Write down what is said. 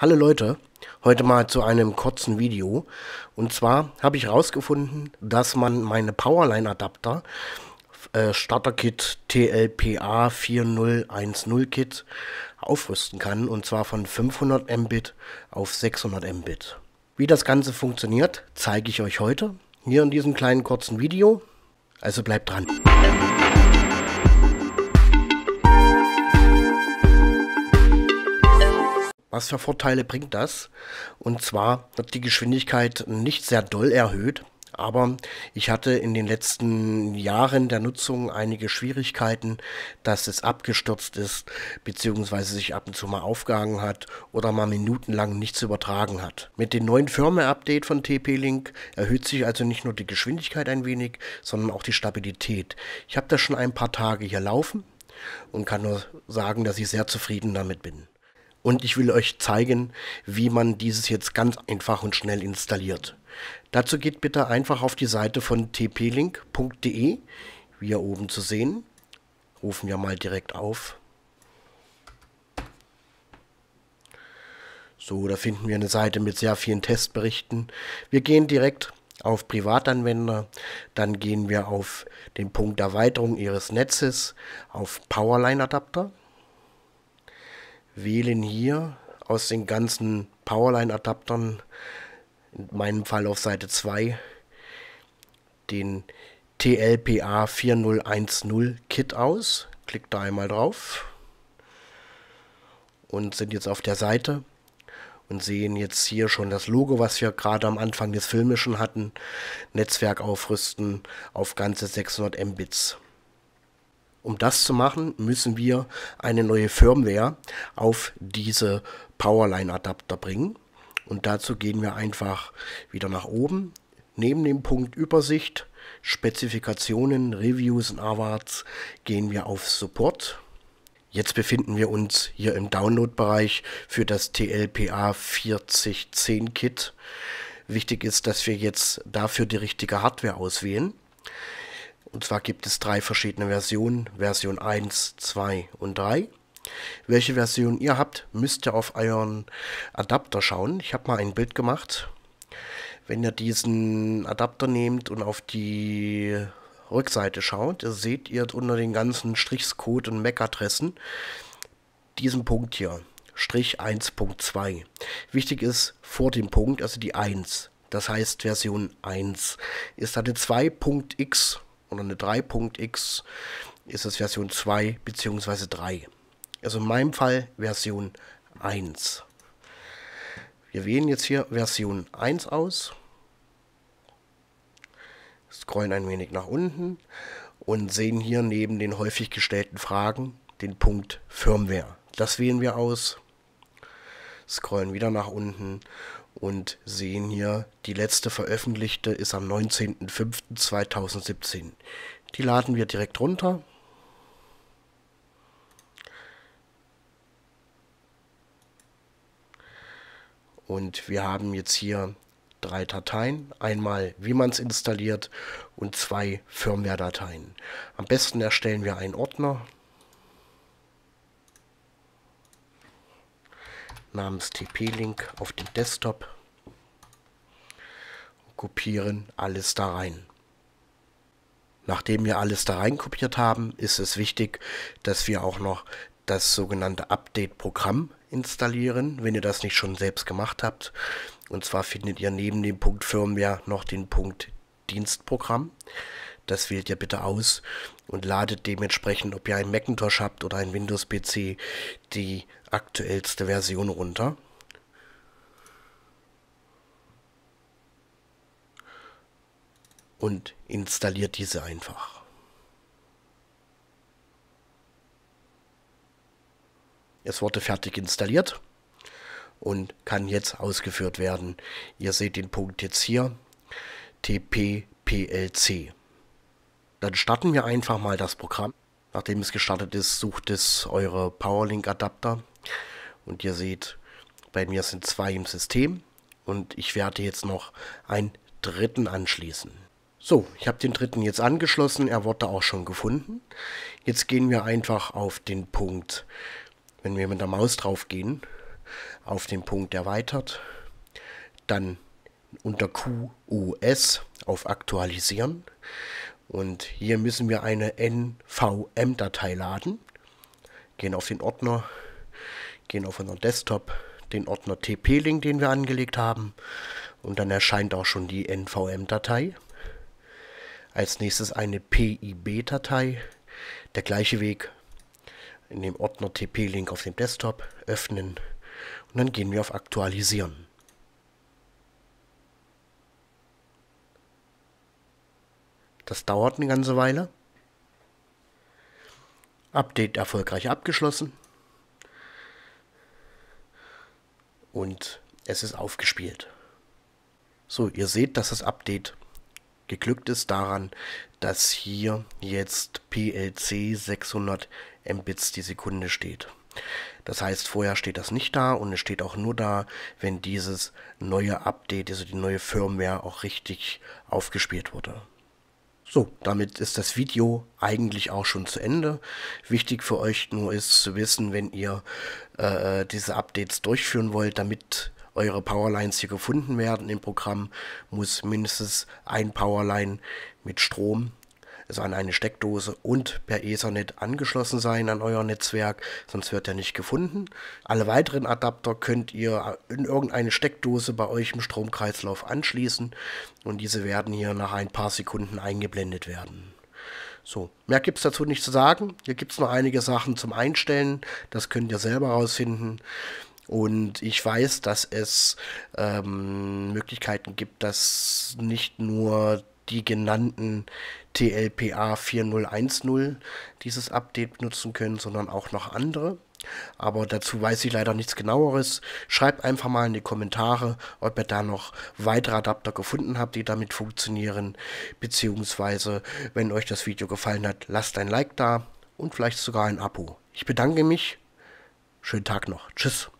Hallo Leute, heute mal zu einem kurzen Video. Und zwar habe ich herausgefunden, dass man meine Powerline-Adapter, äh, Starter-Kit TLPA 4010 Kit, aufrüsten kann. Und zwar von 500 Mbit auf 600 Mbit. Wie das Ganze funktioniert, zeige ich euch heute hier in diesem kleinen kurzen Video. Also bleibt dran. Was für Vorteile bringt das? Und zwar wird die Geschwindigkeit nicht sehr doll erhöht, aber ich hatte in den letzten Jahren der Nutzung einige Schwierigkeiten, dass es abgestürzt ist, beziehungsweise sich ab und zu mal aufgehangen hat oder mal minutenlang nichts übertragen hat. Mit dem neuen Firmware-Update von TP-Link erhöht sich also nicht nur die Geschwindigkeit ein wenig, sondern auch die Stabilität. Ich habe das schon ein paar Tage hier laufen und kann nur sagen, dass ich sehr zufrieden damit bin und ich will euch zeigen, wie man dieses jetzt ganz einfach und schnell installiert. Dazu geht bitte einfach auf die Seite von tplink.de, wie hier oben zu sehen. Rufen wir mal direkt auf. So, da finden wir eine Seite mit sehr vielen Testberichten. Wir gehen direkt auf Privatanwender, dann gehen wir auf den Punkt Erweiterung Ihres Netzes, auf Powerline Adapter wählen hier aus den ganzen Powerline-Adaptern, in meinem Fall auf Seite 2, den TLPA 4010 Kit aus. Klickt da einmal drauf und sind jetzt auf der Seite und sehen jetzt hier schon das Logo, was wir gerade am Anfang des Filmischen hatten. Netzwerk aufrüsten auf ganze 600 Mbits. Um das zu machen, müssen wir eine neue Firmware auf diese Powerline-Adapter bringen. Und dazu gehen wir einfach wieder nach oben. Neben dem Punkt Übersicht, Spezifikationen, Reviews und Awards gehen wir auf Support. Jetzt befinden wir uns hier im Download-Bereich für das TLPA 4010 Kit. Wichtig ist, dass wir jetzt dafür die richtige Hardware auswählen. Und zwar gibt es drei verschiedene Versionen, Version 1, 2 und 3. Welche Version ihr habt, müsst ihr auf euren Adapter schauen. Ich habe mal ein Bild gemacht. Wenn ihr diesen Adapter nehmt und auf die Rückseite schaut, seht ihr unter den ganzen Strichscode und MAC-Adressen diesen Punkt hier, Strich 1.2. Wichtig ist vor dem Punkt, also die 1. Das heißt, Version 1 ist eine 2.x oder eine 3.x ist das Version 2 bzw. 3. Also in meinem Fall Version 1. Wir wählen jetzt hier Version 1 aus, scrollen ein wenig nach unten und sehen hier neben den häufig gestellten Fragen den Punkt Firmware. Das wählen wir aus, scrollen wieder nach unten und sehen hier, die letzte veröffentlichte ist am 19.05.2017. Die laden wir direkt runter. Und wir haben jetzt hier drei Dateien. Einmal, wie man es installiert und zwei Firmware-Dateien. Am besten erstellen wir einen Ordner. namens TP-Link auf den Desktop kopieren alles da rein. Nachdem wir alles da rein kopiert haben, ist es wichtig, dass wir auch noch das sogenannte Update-Programm installieren, wenn ihr das nicht schon selbst gemacht habt. Und zwar findet ihr neben dem Punkt Firmware noch den Punkt Dienstprogramm. Das wählt ihr bitte aus und ladet dementsprechend, ob ihr einen Macintosh habt oder einen Windows-PC, die aktuellste Version runter. Und installiert diese einfach. Es wurde fertig installiert und kann jetzt ausgeführt werden. Ihr seht den Punkt jetzt hier, TPPLC. Dann starten wir einfach mal das Programm. Nachdem es gestartet ist, sucht es eure Powerlink-Adapter. Und ihr seht, bei mir sind zwei im System. Und ich werde jetzt noch einen dritten anschließen. So, ich habe den dritten jetzt angeschlossen. Er wurde auch schon gefunden. Jetzt gehen wir einfach auf den Punkt, wenn wir mit der Maus drauf gehen, auf den Punkt erweitert. Dann unter QoS auf Aktualisieren. Und hier müssen wir eine NVM-Datei laden. Gehen auf den Ordner, gehen auf unseren Desktop, den Ordner TP-Link, den wir angelegt haben. Und dann erscheint auch schon die NVM-Datei. Als nächstes eine PIB-Datei. Der gleiche Weg. In dem Ordner TP-Link auf dem Desktop öffnen. Und dann gehen wir auf Aktualisieren. Das dauert eine ganze Weile. Update erfolgreich abgeschlossen. Und es ist aufgespielt. So, ihr seht, dass das Update geglückt ist daran, dass hier jetzt PLC 600 Mbits die Sekunde steht. Das heißt, vorher steht das nicht da und es steht auch nur da, wenn dieses neue Update, also die neue Firmware auch richtig aufgespielt wurde. So, damit ist das Video eigentlich auch schon zu Ende. Wichtig für euch nur ist zu wissen, wenn ihr äh, diese Updates durchführen wollt, damit eure Powerlines hier gefunden werden im Programm, muss mindestens ein Powerline mit Strom also an eine Steckdose und per Ethernet angeschlossen sein an euer Netzwerk, sonst wird er nicht gefunden. Alle weiteren Adapter könnt ihr in irgendeine Steckdose bei euch im Stromkreislauf anschließen und diese werden hier nach ein paar Sekunden eingeblendet werden. So, mehr gibt es dazu nicht zu sagen. Hier gibt es noch einige Sachen zum Einstellen. Das könnt ihr selber rausfinden. Und ich weiß, dass es ähm, Möglichkeiten gibt, dass nicht nur die genannten TLPA 4010 dieses Update benutzen können, sondern auch noch andere. Aber dazu weiß ich leider nichts genaueres. Schreibt einfach mal in die Kommentare, ob ihr da noch weitere Adapter gefunden habt, die damit funktionieren. Beziehungsweise, wenn euch das Video gefallen hat, lasst ein Like da und vielleicht sogar ein Abo. Ich bedanke mich. Schönen Tag noch. Tschüss.